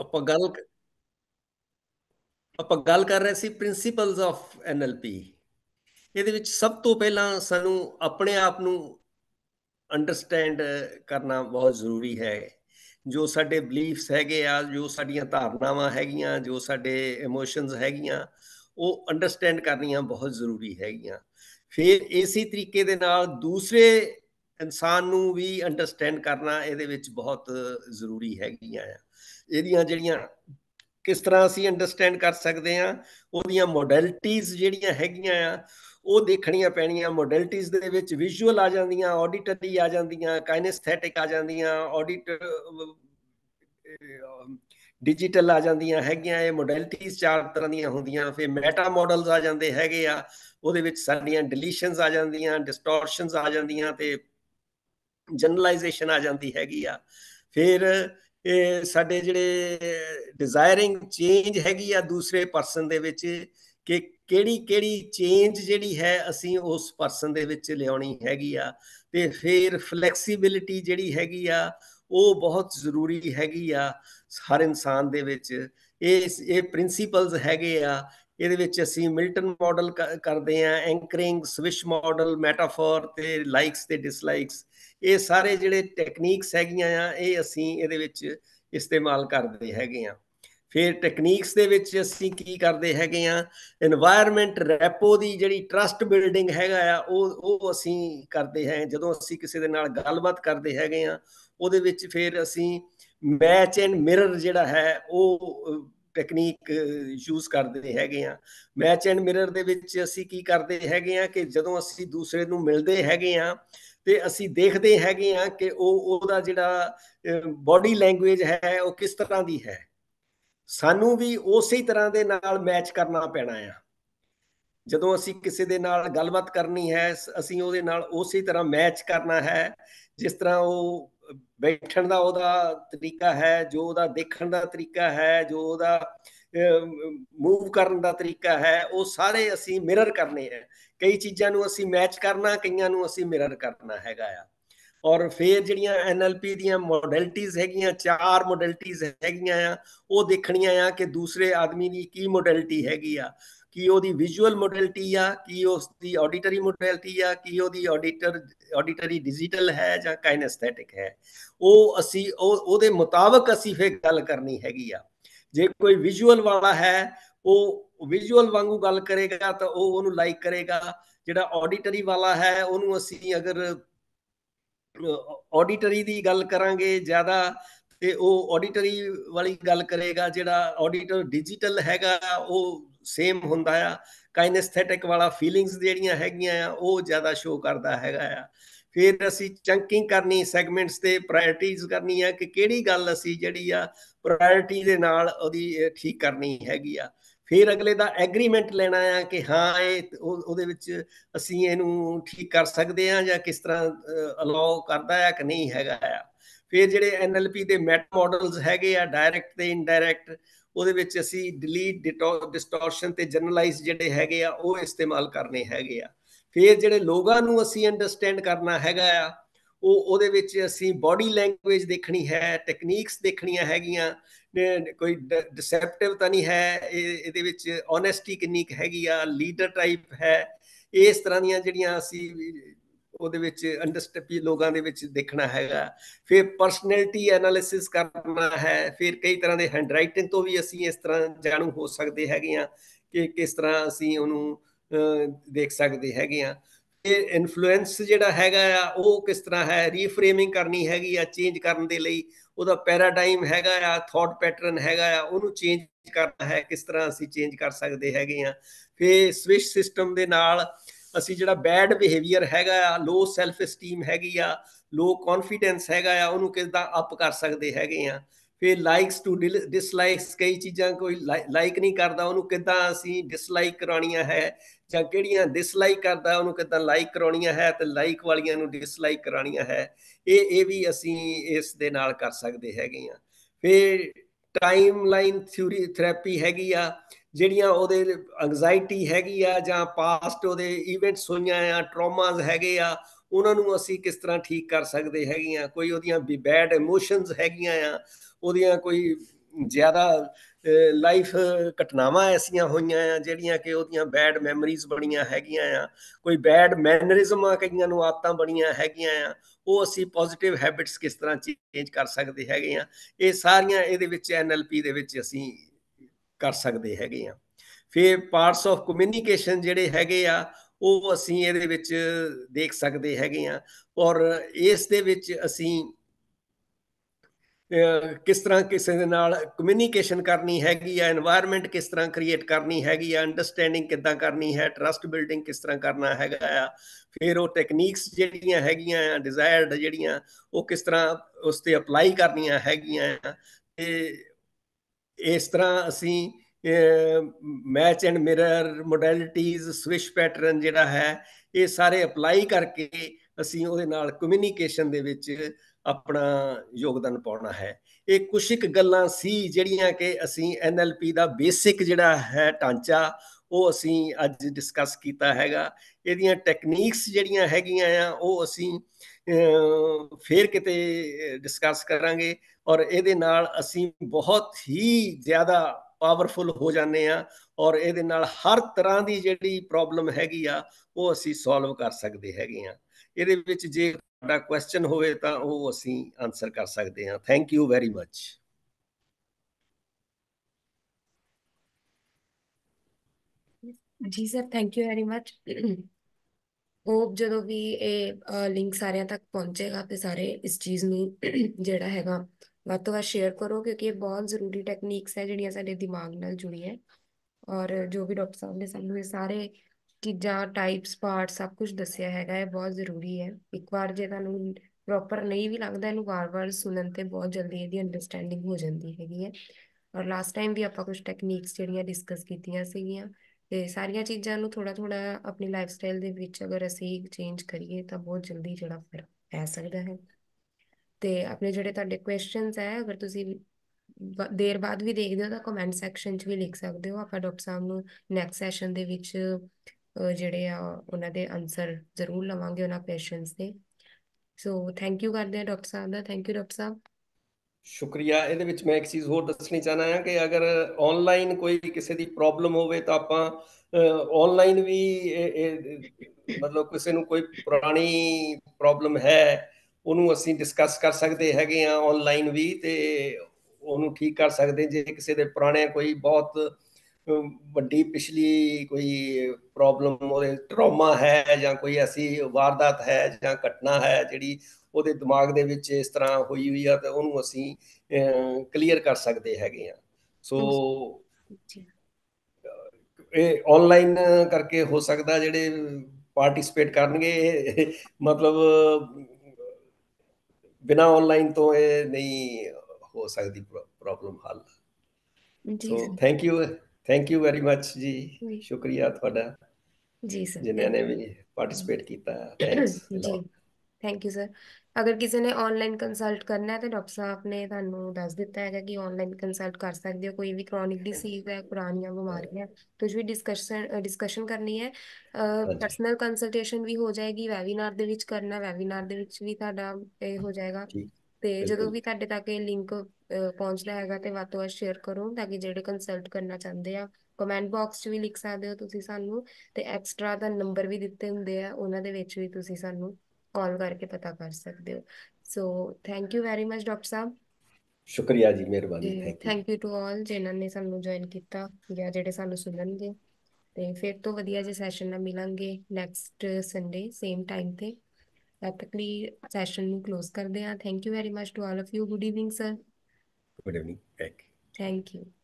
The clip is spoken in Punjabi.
ਆਪਾਂ ਗੱਲ ਆਪਾਂ ਗੱਲ ਕਰ ਰਹੇ ਸੀ ਪ੍ਰਿੰਸੀਪਲਸ ਆਫ ਐਨਐਲਪੀ ਇਹਦੇ ਵਿੱਚ ਸਭ ਤੋਂ ਪਹਿਲਾਂ ਸਾਨੂੰ ਆਪਣੇ ਆਪ ਨੂੰ ਅੰਡਰਸਟੈਂਡ ਕਰਨਾ ਬਹੁਤ ਜ਼ਰੂਰੀ ਹੈ ਜੋ ਸਾਡੇ ਬਲੀਫਸ ਹੈਗੇ ਆ ਜੋ ਸਾਡੀਆਂ ਧਾਰਨਾਵਾਂ ਹੈਗੀਆਂ ਜੋ ਸਾਡੇ ਇਮੋਸ਼ਨਸ ਹੈਗੀਆਂ ਉਹ ਅੰਡਰਸਟੈਂਡ ਕਰਨੀਆਂ ਬਹੁਤ ਜ਼ਰੂਰੀ ਹੈਗੀਆਂ ਫਿਰ ਇਸੇ ਤਰੀਕੇ ਦੇ ਨਾਲ ਦੂਸਰੇ ਇਨਸਾਨ ਨੂੰ ਵੀ ਅੰਡਰਸਟੈਂਡ ਕਰਨਾ ਇਹਦੇ ਵਿੱਚ ਬਹੁਤ ਜ਼ਰੂਰੀ ਹੈਗੀਆਂ ਆ ਇਹਦੀਆਂ ਜਿਹੜੀਆਂ ਕਿਸ ਤਰ੍ਹਾਂ ਅਸੀਂ ਅੰਡਰਸਟੈਂਡ ਕਰ ਸਕਦੇ ਆ ਉਹਦੀਆਂ ਮੋਡੈਲਿਟੀਆਂ ਜਿਹੜੀਆਂ ਹੈਗੀਆਂ ਆ ਉਹ ਦੇਖਣੀਆਂ ਪੈਣੀਆਂ ਮੋਡੈਲਿਟੀਆਂ ਦੇ ਵਿੱਚ ਵਿਜ਼ੂਅਲ ਆ ਜਾਂਦੀਆਂ ਆਡੀਟਰੀ ਆ ਜਾਂਦੀਆਂ ਕਾਈਨੈਸਥੈਟਿਕ ਆ ਜਾਂਦੀਆਂ ਆਡਿਟ ਡਿਜੀਟਲ ਆ ਜਾਂਦੀਆਂ ਹੈਗੀਆਂ ਇਹ ਮੋਡੈਲਿਟੀਆਂ ਚਾਰ ਤਰ੍ਹਾਂ ਦੀਆਂ ਹੁੰਦੀਆਂ ਫਿਰ ਮੈਟਾ ਮਾਡਲਸ ਆ ਜਾਂਦੇ ਹੈਗੇ ਆ ਉਹਦੇ ਵਿੱਚ ਸਾਡੀਆਂ ਡਿਲੀਸ਼ਨਸ ਆ ਜਾਂਦੀਆਂ ਡਿਸਟੋਰਸ਼ਨਸ ਆ ਜਾਂਦੀਆਂ ਤੇ ਜਨਰਲਾਈਜੇਸ਼ਨ ਆ ਜਾਂਦੀ ਹੈਗੀ ਆ ਫਿਰ ਇਹ ਸਾਡੇ ਜਿਹੜੇ ਡਿਜ਼ਾਇਰਿੰਗ ਚੇਂਜ ਹੈਗੀ ਆ ਦੂਸਰੇ ਪਰਸਨ ਦੇ ਵਿੱਚ ਕਿ ਕਿਹੜੀ ਕਿਹੜੀ ਚੇਂਜ ਜਿਹੜੀ ਹੈ ਅਸੀਂ ਉਸ ਪਰਸਨ ਦੇ ਵਿੱਚ ਲਿਆਉਣੀ ਹੈਗੀ ਆ ਤੇ ਫਿਰ ਫਲੈਕਸੀਬਿਲਿਟੀ ਜਿਹੜੀ ਹੈਗੀ ਆ ਉਹ ਬਹੁਤ ਜ਼ਰੂਰੀ ਹੈਗੀ ਆ ਹਰ ਇਨਸਾਨ ਦੇ ਵਿੱਚ ਇਹ ਇਹ ਪ੍ਰਿੰਸੀਪਲਸ ਹੈਗੇ ਆ ਇਹਦੇ ਵਿੱਚ ਅਸੀਂ ਮਿਲਟਨ ਮਾਡਲ ਕਰਦੇ ਆ ਐਂਕਰਿੰਗ ਸਵਿਸ਼ ਮਾਡਲ ਮੈਟਾਫੋਰ ਤੇ ਲਾਈਕਸ ਤੇ ਡਿਸਲਾਈਕਸ ਇਹ ਸਾਰੇ ਜਿਹੜੇ ਟੈਕਨੀਕਸ ਹੈਗੀਆਂ ਆ ਇਹ ਅਸੀਂ ਇਹਦੇ ਵਿੱਚ ਇਸਤੇਮਾਲ ਕਰਦੇ ਹੈਗੇ ਆ ਫਿਰ ਟੈਕਨੀਕਸ ਦੇ ਵਿੱਚ ਅਸੀਂ ਕੀ ਕਰਦੇ ਹੈਗੇ ਆ এনवायरमेंट ਰੈਪੋ ਦੀ ਜਿਹੜੀ ਟਰਸਟ ਬਿਲਡਿੰਗ ਹੈਗਾ ਆ ਉਹ ਉਹ ਅਸੀਂ ਕਰਦੇ ਹੈ ਜਦੋਂ ਅਸੀਂ ਕਿਸੇ ਦੇ ਨਾਲ ਗੱਲਬਾਤ ਕਰਦੇ ਹੈਗੇ ਆ ਉਹਦੇ ਵਿੱਚ ਫਿਰ ਅਸੀਂ ਮੈਚ ਐਂਡ ਮਿਰਰ ਜਿਹੜਾ ਹੈ ਉਹ ਟੈਕਨੀਕ ਯੂਜ਼ ਕਰਦੇ ਹੈਗੇ ਆ ਮੈਚ ਐਂਡ ਮਿਰਰ ਦੇ ਵਿੱਚ ਅਸੀਂ ਕੀ ਕਰਦੇ ਹੈਗੇ ਆ ਕਿ ਜਦੋਂ ਅਸੀਂ ਦੂਸਰੇ ਨੂੰ ਮਿਲਦੇ ਹੈਗੇ ਆ ਤੇ ਅਸੀਂ ਦੇਖਦੇ ਹੈਗੇ ਆ ਕਿ ਉਹ ਉਹਦਾ ਜਿਹੜਾ ਬਾਡੀ ਲੈਂਗੁਏਜ ਹੈ ਉਹ ਕਿਸ ਤਰ੍ਹਾਂ ਦੀ ਹੈ ਸਾਨੂੰ ਵੀ ਉਸੇ ਤਰ੍ਹਾਂ ਦੇ ਨਾਲ ਮੈਚ ਕਰਨਾ ਪੈਣਾ ਆ ਜਦੋਂ ਅਸੀਂ ਕਿਸੇ ਦੇ ਨਾਲ ਗੱਲਬਾਤ ਕਰਨੀ ਹੈ ਅਸੀਂ ਉਹਦੇ ਨਾਲ ਉਸੇ ਤਰ੍ਹਾਂ ਮੈਚ ਕਰਨਾ ਹੈ ਜਿਸ ਤਰ੍ਹਾਂ ਉਹ ਬੈਠਣ ਦਾ ਉਹਦਾ ਤਰੀਕਾ ਹੈ ਜੋ ਉਹਦਾ ਦੇਖਣ ਦਾ ਤਰੀਕਾ ਹੈ ਜੋ ਉਹਦਾ ਮੂਵ ਕਰਨ ਦਾ ਤਰੀਕਾ ਹੈ ਉਹ ਸਾਰੇ ਅਸੀਂ ਮਿਰਰ ਕਰਨੇ ਆ ਕਈ ਚੀਜ਼ਾਂ ਨੂੰ ਅਸੀਂ ਮੈਚ ਕਰਨਾ ਕਈਆਂ ਨੂੰ ਅਸੀਂ ਮਿਰਰ ਕਰਨਾ ਹੈਗਾ ਆ ਔਰ ਫੇਰ ਜਿਹੜੀਆਂ ਐਨਐਲਪੀ ਦੀਆਂ ਮੋਡੈਲਿਟੀਆਂ ਹੈਗੀਆਂ ਚਾਰ ਮੋਡੈਲਿਟੀਆਂ ਹੈਗੀਆਂ ਆ ਉਹ ਦੇਖਣੀਆਂ ਆ ਕਿ ਦੂਸਰੇ ਆਦਮੀ ਦੀ ਕੀ ਮੋਡੈਲਿਟੀ ਹੈਗੀ ਆ ਕੀ ਉਹਦੀ ਵਿਜ਼ੂਅਲ ਮੋਡੈਲਿਟੀ ਆ ਕੀ ਉਸ ਦੀ ਆਡੀਟਰੀ ਮੋਡੈਲਿਟੀ ਆ ਕੀ ਉਹਦੀ ਆਡੀਟਰ ਆਡੀਟਰੀ ਡਿਜੀਟਲ ਹੈ ਜਾਂ ਕਾਈਨੈਸਥੈਟਿਕ ਹੈ ਉਹ ਅਸੀਂ ਉਹਦੇ ਮੁਤਾਬਕ ਅਸੀਂ ਫੇਰ ਗੱਲ ਕਰਨੀ ਹੈਗੀ ਆ ਜੇ ਕੋਈ ਵਿਜ਼ੂਅਲ ਵਾਲਾ ਹੈ ਉਹ ਵਿਜ਼ੂਅਲ ਵਾਂਗੂ ਗੱਲ ਕਰੇਗਾ ਤਾਂ ਉਹ ਉਹਨੂੰ ਲਾਈਕ ਕਰੇਗਾ ਜਿਹੜਾ ਆਡੀਟਰੀ ਵਾਲਾ ਹੈ ਉਹਨੂੰ ਅਸੀਂ ਅਗਰ ਆਡੀਟਰੀ ਦੀ ਗੱਲ ਕਰਾਂਗੇ ਜ਼ਿਆਦਾ ਤੇ ਉਹ ਆਡੀਟਰੀ ਵਾਲੀ ਗੱਲ ਕਰੇਗਾ ਜਿਹੜਾ ਆਡੀਟਰ ਡਿਜੀਟਲ ਹੈਗਾ ਉਹ ਸੇਮ ਹੁੰਦਾ ਆ ਕਾਈਨੈਸਥੈਟਿਕ ਵਾਲਾ ਫੀਲਿੰਗਸ ਜਿਹੜੀਆਂ ਹੈਗੀਆਂ ਆ ਉਹ ਜ਼ਿਆਦਾ ਸ਼ੋ ਕਰਦਾ ਹੈਗਾ ਆ ਫਿਰ ਅਸੀਂ ਚੰਕਿੰਗ ਕਰਨੀ ਸੈਗਮੈਂਟਸ ਤੇ ਪ੍ਰਾਇੋਰਟੀਜ਼ ਕਰਨੀ ਆ ਕਿ ਕਿਹੜੀ ਗੱਲ ਅਸੀਂ ਜਿਹੜੀ ਆ ਪ੍ਰਾਇੋਰਟੀ ਦੇ ਨਾਲ ਉਹਦੀ ਠੀਕ ਕਰਨੀ ਹੈਗੀ ਆ ਫਿਰ ਅਗਲੇ ਦਾ ਐਗਰੀਮੈਂਟ ਲੈਣਾ ਆ ਕਿ ਹਾਂ ਇਹ ਉਹਦੇ ਵਿੱਚ ਅਸੀਂ ਇਹਨੂੰ ਠੀਕ ਕਰ ਸਕਦੇ ਆ ਜਾਂ ਕਿਸ ਤਰ੍ਹਾਂ ਅਲਾਉ ਕਰਦਾ ਆ ਕਿ ਨਹੀਂ ਹੈਗਾ ਆ ਫਿਰ ਜਿਹੜੇ ਐਨਐਲਪੀ ਦੇ ਮੈਟ ਮਾਡਲਸ ਹੈਗੇ ਆ ਡਾਇਰੈਕਟ ਤੇ ਇਨਡਾਇਰੈਕਟ ਉਹਦੇ ਵਿੱਚ ਅਸੀਂ ਡਿਲੀਟ ਡਿਸਟੋਰਸ਼ਨ ਤੇ ਜਨਰਲਾਈਜ਼ ਜਿਹੜੇ ਹੈਗੇ ਆ ਉਹ ਇਸਤੇਮਾਲ ਕਰਨੇ ਹੈਗੇ ਆ ਫਿਰ ਜਿਹੜੇ ਲੋਕਾਂ ਨੂੰ ਅਸੀਂ ਅੰਡਰਸਟੈਂਡ ਕਰਨਾ ਹੈਗਾ ਆ ਉਹ ਉਹਦੇ ਵਿੱਚ ਅਸੀਂ ਬਾਡੀ ਲੈਂਗੁਏਜ ਦੇਖਣੀ ਹੈ ਟੈਕਨੀਕਸ ਦੇਖਣੀਆਂ ਹੈਗੀਆਂ ਕੋਈ ਡਿਸੈਪਟਿਵ ਤਾਂ ਨਹੀਂ ਹੈ ਇਹਦੇ ਵਿੱਚ ਓਨੈਸਟੀ ਕਿੰਨੀ ਹੈਗੀ ਆ ਲੀਡਰ ਟਾਈਪ ਹੈ ਇਸ ਤਰ੍ਹਾਂ ਦੀਆਂ ਜਿਹੜੀਆਂ ਅਸੀਂ ਉਹਦੇ ਵਿੱਚ ਅੰਡਰਸਟੈਪੀ ਲੋਕਾਂ ਦੇ ਵਿੱਚ ਦੇਖਣਾ ਹੈਗਾ ਫਿਰ ਪਰਸਨੈਲਿਟੀ ਐਨਾਲਿਸਿਸ ਕਰਨਾ ਹੈ ਫਿਰ ਕਈ ਤਰ੍ਹਾਂ ਦੇ ਹੈਂਡਰਾਈਟਿੰਗ ਤੋਂ ਵੀ ਅਸੀਂ ਇਸ ਤਰ੍ਹਾਂ ਜਾਣੂ ਹੋ ਸਕਦੇ ਹੈਗੇ ਆ ਕਿ ਕਿਸ ਤਰ੍ਹਾਂ ਅਸੀਂ ਉਹਨੂੰ ਦੇਖ ਸਕਦੇ ਹੈਗੇ ਆ ਇਹ ਇਨਫਲੂਐਂਸ ਜਿਹੜਾ ਹੈਗਾ ਆ ਉਹ ਕਿਸ ਤਰ੍ਹਾਂ ਹੈ ਰੀਫਰੇਮਿੰਗ ਕਰਨੀ ਹੈਗੀ ਆ ਚੇਂਜ ਕਰਨ ਦੇ ਲਈ ਉਹਦਾ ਪੈਰਾਡਾਈਮ ਹੈਗਾ ਆ ਥਾਟ ਪੈਟਰਨ ਹੈਗਾ ਆ ਉਹਨੂੰ ਚੇਂਜ ਕਰਨਾ ਹੈ ਕਿਸ ਤਰ੍ਹਾਂ ਅਸੀਂ ਚੇਂਜ ਕਰ ਸਕਦੇ ਹੈਗੇ ਆ ਫੇ ਸਵਿਸ਼ ਸਿਸਟਮ ਦੇ ਨਾਲ ਅਸੀਂ ਜਿਹੜਾ ਬੈਡ ਬਿਹੇਵੀਅਰ ਹੈਗਾ ਆ ਲੋ ਸੈਲਫ esteem ਹੈਗੀ ਆ ਲੋ ਕੌਨਫੀਡੈਂਸ ਹੈਗਾ ਆ ਉਹਨੂੰ ਕਿਦਾਂ ਅਪ ਕਰ ਸਕਦੇ ਹੈਗੇ ਆ ਫਿਰ ਲਾਈਕਸ ਟੂ ਡਿਸਲਾਈਕਸ ਕਈ ਚੀਜ਼ਾਂ ਕੋਈ ਲਾਈਕ ਨਹੀਂ ਕਰਦਾ ਉਹਨੂੰ ਕਿਦਾਂ ਅਸੀਂ ਡਿਸਲਾਈਕ ਕਰਾਣੀਆਂ ਹੈ ਜਾਂ ਕਿਹੜੀਆਂ ਡਿਸਲਾਈਕ ਕਰਦਾ ਉਹਨੂੰ ਕਿਦਾਂ ਲਾਈਕ ਕਰਾਉਣੀਆਂ ਹੈ ਤੇ ਲਾਈਕ ਵਾਲੀਆਂ ਨੂੰ ਡਿਸਲਾਈਕ ਕਰਾਉਣੀਆਂ ਹੈ ਇਹ ਇਹ ਵੀ ਅਸੀਂ ਇਸ ਦੇ ਨਾਲ ਕਰ ਸਕਦੇ ਹੈਗੇ ਆ ਫਿਰ ਟਾਈਮ ਲਾਈਨ ਥਿਊਰੀ ਥੈਰੇਪੀ ਹੈਗੀ ਆ ਜਿਹੜੀਆਂ ਉਹਦੇ ਐਂਗਜ਼ਾਇਟੀ ਹੈਗੀ ਆ ਜਾਂ ਪਾਸਟ ਉਹਦੇ ਇਵੈਂਟਸ ਹੋਈਆਂ ਆ ਟਰਾਮਾਸ ਹੈਗੇ ਆ ਉਹਨਾਂ ਨੂੰ ਅਸੀਂ ਕਿਸ ਤਰ੍ਹਾਂ ਠੀਕ ਕਰ ਸਕਦੇ ਹੈਗੀਆਂ ਕੋਈ ਉਹਦੀਆਂ ਬੈਡ ਇਮੋਸ਼ਨਸ ਹੈਗੀਆਂ ਆ ਉਹਦੀਆਂ ਕੋਈ ਜ਼ਿਆਦਾ ਲਾਈਫ ਘਟਨਾਵਾਂ ਐਸੀਆਂ ਹੋਈਆਂ ਆ ਜਿਹੜੀਆਂ ਕਿ ਉਹਦੀਆਂ ਬੈਡ ਮੈਮਰੀਜ਼ ਬਣੀਆਂ ਹੈਗੀਆਂ ਆ ਕੋਈ ਬੈਡ ਮੈਨਰਿਜ਼ਮਾਂ ਕਈਆਂ ਨੂੰ ਆਦਤਾਂ ਬਣੀਆਂ ਹੈਗੀਆਂ ਆ ਉਹ ਅਸੀਂ ਪੋਜ਼ਿਟਿਵ ਹੈਬਿਟਸ ਕਿਸ ਤਰ੍ਹਾਂ ਚੇਂਜ ਕਰ ਸਕਦੇ ਹੈਗੇ ਆ ਇਹ ਸਾਰੀਆਂ ਇਹਦੇ ਵਿੱਚ ਐਨਐਲਪੀ ਦੇ ਵਿੱਚ ਅਸੀਂ ਕਰ ਸਕਦੇ ਹੈਗੇ ਆ ਫਿਰ ਪਾਰਟਸ ਆਫ ਕਮਿਊਨੀਕੇਸ਼ਨ ਜਿਹੜੇ ਹੈਗੇ ਆ ਉਹ ਅਸੀਂ ਇਹਦੇ ਵਿੱਚ ਦੇਖ ਸਕਦੇ ਹੈਗੇ ਆ ਔਰ ਇਸ ਦੇ ਵਿੱਚ ਅਸੀਂ ਕਿਸ ਤਰ੍ਹਾਂ ਕਿਸੇ ਦੇ ਨਾਲ ਕਮਿਊਨੀਕੇਸ਼ਨ ਕਰਨੀ ਹੈਗੀ ਆ এনवायरमेंट ਕਿਸ ਤਰ੍ਹਾਂ ਕ੍ਰੀਏਟ ਕਰਨੀ ਹੈਗੀ ਆ ਅੰਡਰਸਟੈਂਡਿੰਗ ਕਿੱਦਾਂ ਕਰਨੀ ਹੈ ਟਰਸਟ ਬਿਲਡਿੰਗ ਕਿਸ ਤਰ੍ਹਾਂ ਕਰਨਾ ਹੈਗਾ ਆ ਫਿਰ ਉਹ ਟੈਕਨੀਕਸ ਜਿਹੜੀਆਂ ਹੈਗੀਆਂ ਆ ਡਿਜ਼ਾਇਰਡ ਜਿਹੜੀਆਂ ਉਹ ਕਿਸ ਤਰ੍ਹਾਂ ਉਸ ਤੇ ਅਪਲਾਈ ਕਰਨੀਆਂ ਹੈਗੀਆਂ ਆ ਤੇ ਇਸ ਤਰ੍ਹਾਂ ਅਸੀਂ match and mirror modalities swish pattern ਜਿਹੜਾ ਹੈ ਇਹ ਸਾਰੇ ਅਪਲਾਈ ਕਰਕੇ ਅਸੀਂ ਉਹਦੇ ਨਾਲ ਕਮਿਊਨੀਕੇਸ਼ਨ ਦੇ ਵਿੱਚ ਆਪਣਾ ਯੋਗਦਾਨ ਪਾਉਣਾ ਹੈ ਇਹ ਕੁਝ ਇੱਕ ਗੱਲਾਂ ਸੀ ਜਿਹੜੀਆਂ ਕਿ ਅਸੀਂ ਐਨਐਲਪੀ ਦਾ ਬੇਸਿਕ ਜਿਹੜਾ ਹੈ ਢਾਂਚਾ ਉਹ ਅਸੀਂ ਅੱਜ ਡਿਸਕਸ ਕੀਤਾ ਹੈਗਾ ਇਹਦੀਆਂ ਟੈਕਨੀਕਸ ਜਿਹੜੀਆਂ ਹੈਗੀਆਂ ਆ ਉਹ ਅਸੀਂ ਫੇਰ ਕਿਤੇ ਡਿਸਕਸ ਕਰਾਂਗੇ ਔਰ ਇਹਦੇ ਨਾਲ ਅਸੀਂ ਬਹੁਤ ਹੀ ਜ਼ਿਆਦਾ ਪਾਵਰਫੁਲ ਹੋ ਜਾਂਦੇ ਆ ਔਰ ਇਹਦੇ ਨਾਲ ਹਰ ਤਰ੍ਹਾਂ ਦੀ ਜਿਹੜੀ ਪ੍ਰੋਬਲਮ ਹੈਗੀ ਆ ਉਹ ਅਸੀਂ ਸੋਲਵ ਕਰ ਸਕਦੇ ਹੈਗੇ ਆ ਇਹਦੇ ਵਿੱਚ ਜੇ ਤੁਹਾਡਾ ਕੁਐਸਚਨ ਹੋਵੇ ਤਾਂ ਉਹ ਅਸੀਂ ਆਨਸਰ ਕਰ ਸਕਦੇ ਆ ਥੈਂਕ ਯੂ ਵੈਰੀ ਮੱਚ ਜੀ sir thank you very much hope ਜਦੋਂ ਵੀ ਇਹ ਲਿੰਕ ਸਾਰਿਆਂ ਤੱਕ ਪਹੁੰਚੇਗਾ ਤੇ ਸਾਰੇ ਇਸ ਚੀਜ਼ ਨੂੰ ਜਿਹੜਾ ਹੈਗਾ ਵੱਧ ਤੋਂ ਵੱਧ ਸ਼ੇਅਰ ਕਰੋ ਕਿਉਂਕਿ ਇਹ ਬਹੁਤ ਜ਼ਰੂਰੀ ਟੈਕਨੀਕਸ ਹੈ ਜਿਹੜੀਆਂ ਸਾਡੇ ਦਿਮਾਗ ਨਾਲ ਜੁੜੀਆਂ ਔਰ ਜੋ ਵੀ ਡਾਕਟਰ ਸਾਹਿਬ ਨੇ ਸਾਨੂੰ ਇਹ ਸਾਰੇ ਚੀਜ਼ਾਂ ਟਾਈਪਸ ਪਾਰਟ ਸਭ ਕੁਝ ਦੱਸਿਆ ਹੈਗਾ ਇਹ ਬਹੁਤ ਜ਼ਰੂਰੀ ਹੈ ਇੱਕ ਵਾਰ ਜੇ ਤੁਹਾਨੂੰ ਪ੍ਰੋਪਰ ਨਹੀਂ ਵੀ ਲੱਗਦਾ ਇਹਨੂੰ ਵਾਰ-ਵਾਰ ਸੁਣਨ ਤੇ ਬਹੁਤ ਜਲਦੀ ਇਹਦੀ ਅੰਡਰਸਟੈਂਡਿੰਗ ਹੋ ਜਾਂਦੀ ਹੈਗੀ ਹੈ ਔਰ ਲਾਸਟ ਟਾਈਮ ਵੀ ਆਪਾਂ ਕੁਝ ਟੈਕਨੀਕਸ ਜਿਹੜੀਆਂ ਡਿਸਕਸ ਕੀਤੀਆਂ ਸੀਗੀਆਂ ਤੇ ਸਾਰੀਆਂ ਚੀਜ਼ਾਂ ਨੂੰ ਥੋੜਾ ਥੋੜਾ ਆਪਣੀ ਲਾਈਫ ਸਟਾਈਲ ਦੇ ਵਿੱਚ ਅਗਰ ਅਸੀਂ ਚੇਂਜ ਕਰੀਏ ਤਾਂ ਬਹੁਤ ਜਲਦੀ ਜਿਹੜਾ ਫਰਕ ਪੈ ਸਕਦਾ ਹੈ ਤੇ ਆਪਣੇ ਜਿਹੜੇ ਤੁਹਾਡੇ ਕੁਐਸਚਨਸ ਹੈ ਅਗਰ ਤੁਸੀਂ ਦੇਰ ਬਾਅਦ ਵੀ ਦੇਖਦੇ ਹੋ ਤਾਂ ਕਮੈਂਟ ਸੈਕਸ਼ਨ 'ਚ ਵੀ ਲਿਖ ਸਕਦੇ ਹੋ ਆਪਾਂ ਡਾਕਟਰ ਸਾਹਿਬ ਨੂੰ ਨੈਕਸਟ ਸੈਸ਼ਨ ਦੇ ਵਿੱਚ ਜਿਹੜੇ ਆ ਉਹਨਾਂ ਦੇ ਆਨਸਰ ਜ਼ਰੂਰ ਲਵਾਂਗੇ ਉਹਨਾਂ ਪੇਸ਼ੈਂਟਸ ਦੇ ਸੋ ਥੈਂਕ ਯੂ ਕਰਦੇ ਆ ਡਾਕਟਰ ਸਾਹਿਬ ਦਾ ਥੈਂਕ ਯੂ ਡਾਕਟਰ ਸਾਹਿਬ ਸ਼ੁਕਰੀਆ ਇਹਦੇ ਵਿੱਚ ਮੈਂ ਇੱਕ ਚੀਜ਼ ਹੋਰ ਦੱਸਣੀ ਚਾਹਨਾ ਹੈ ਕਿ ਅਗਰ ਆਨਲਾਈਨ ਕੋਈ ਕਿਸੇ ਦੀ ਪ੍ਰੋਬਲਮ ਹੋਵੇ ਤਾਂ ਆਪਾਂ ਆਨਲਾਈਨ ਵੀ ਇਹ ਮਤਲਬ ਕਿਸੇ ਨੂੰ ਕੋਈ ਪੁਰਾਣੀ ਪ੍ਰੋਬਲਮ ਹੈ ਉਹਨੂੰ ਅਸੀਂ ਡਿਸਕਸ ਕਰ ਸਕਦੇ ਹੈਗੇ ਆ ਆਨਲਾਈਨ ਵੀ ਤੇ ਉਹਨੂੰ ਠੀਕ ਕਰ ਸਕਦੇ ਜੇ ਕਿਸੇ ਦੇ ਪੁਰਾਣੇ ਕੋਈ ਬਹੁਤ ਵੱਡੀ ਪਿਛਲੀ ਕੋਈ ਪ੍ਰੋਬਲਮ ਉਹਦੇ ਟਰਾਮਾ ਹੈ ਜਾਂ ਕੋਈ ਐਸੀ ਵਾਰਦਾਤ ਹੈ ਜਾਂ ਘਟਨਾ ਹੈ ਜਿਹੜੀ ਉਹਦੇ ਦਿਮਾਗ ਦੇ ਵਿੱਚ ਇਸ ਤਰ੍ਹਾਂ ਹੋਈ ਹੋਈ ਆ ਤੇ ਉਹਨੂੰ ਅਸੀਂ ਕਲੀਅਰ ਕਰ ਸਕਦੇ ਹੈਗੇ ਆ ਸੋ ਇਹ ਆਨਲਾਈਨ ਕਰਕੇ ਹੋ ਸਕਦਾ ਜਿਹੜੇ ਪਾਰਟਿਸਿਪੇਟ ਕਰਨਗੇ ਮਤਲਬ ਬਿਨਾ ਆਨਲਾਈਨ ਤੋਂ ਇਹ ਨਹੀਂ ਹੋ ਸਕਦੀ ਪ੍ਰੋਬਲਮ ਹੱਲ ਜੀ so thank you thank you very much ਜੀ ਸ਼ੁਕਰੀਆ ਤੁਹਾਡਾ ਜੀ ਸਰ ਜਿਨ੍ਹਾਂ ਨੇ ਵੀ ਪਾਰਟਿਸਿਪੇਟ ਕੀਤਾ ਥੈਂਕਸ ਜੀ ਥੈਂਕ ਯੂ ਸਰ ਅਗਰ ਕਿਸੇ ਨੇ ਆਨਲਾਈਨ ਕੰਸਲਟ ਕਰਨਾ ਹੈ ਤਾਂ ਡਾਕਟਰ ਸਾਹਿਬ ਨੇ ਤੁਹਾਨੂੰ ਦੱਸ ਦਿੱਤਾ ਹੈਗਾ ਕਿ ਆਨਲਾਈਨ ਕੰਸਲਟ ਕਰ ਸਕਦੇ ਹੋ ਕੋਈ ਵੀ ਕ੍ਰੋਨਿਕ ਡਿਸੀਜ਼ ਹੈ ਪੁਰਾਣੀਆਂ ਬਿਮਾਰੀਆਂ ਕੁਝ ਵੀ ਡਿਸਕਸ਼ਨ ਡਿਸਕਸ਼ਨ ਕਰਨੀ ਹੈ ਪਰਸਨਲ ਕੰਸਲਟੇਸ਼ਨ ਵੀ ਹੋ ਜਾਏਗੀ ਵੈਬਿਨਾਰ ਦੇ ਵਿੱਚ ਕਰਨਾ ਵੈਬਿਨਾਰ ਦੇ ਵਿੱਚ ਵੀ ਤੁਹਾਡਾ ਇਹ ਹੋ ਜਾਏਗਾ ਤੇ ਜਦੋਂ ਵੀ ਤੁਹਾਡੇ ਤੱਕ ਇਹ ਲਿੰਕ ਪਹੁੰਚਦਾ ਹੈਗਾ ਤੇ ਵੱਧ ਤੋਂ ਵੱਧ ਸ਼ੇਅਰ ਕਰੋ ਤਾਂ ਕਿ ਜਿਹੜੇ ਕੰਸਲਟ ਕਰਨਾ ਚਾਹੁੰਦੇ ਆ ਕਮੈਂਟ ਬਾਕਸ 'ਚ ਵੀ ਲਿਖ ਸਕਦੇ ਹੋ ਤੁਸੀਂ ਸਾਨੂੰ ਤੇ ਐਕਸਟਰਾ ਦਾ ਨੰਬਰ ਵੀ ਦਿੱਤੇ ਹੁੰਦੇ ਆ ਉਹਨਾਂ ਦੇ ਵਿੱਚ ਵੀ ਤੁਸੀਂ ਸਾਨੂੰ ਕਾਲ ਕਰਕੇ ਪਤਾ ਕਰ ਸਕਦੇ ਹੋ so thank you very much doctor ਸਾਹਿਬ ਸ਼ੁਕਰੀਆ ਜੀ ਮਿਹਰਬਾਨੀ ਥੈਂਕ ਯੂ ਟੂ ਆਲ ਜਿਨ੍ਹਾਂ ਨੇ ਸਾਨੂੰ ਜੁਆਇਨ ਕੀਤਾ ਜਾਂ ਜਿਹੜੇ ਸਾਨੂੰ ਸੁਣਨਗੇ ਤੇ ਫਿਰ ਤੋਂ ਵਧੀਆ ਜੇ ਸੈਸ਼ਨ ਨਾਲ ਮਿਲਾਂਗੇ ਨੈਕਸਟ ਸੰਡੇ ਸੇਮ ਟਾਈਮ ਤੇ ਤਦ ਤੱਕ ਲਈ ਸੈਸ਼ਨ ਨੂੰ ক্লোਜ਼ ਕਰਦੇ ਹਾਂ thank you very much to all of you good evening sir good evening thank you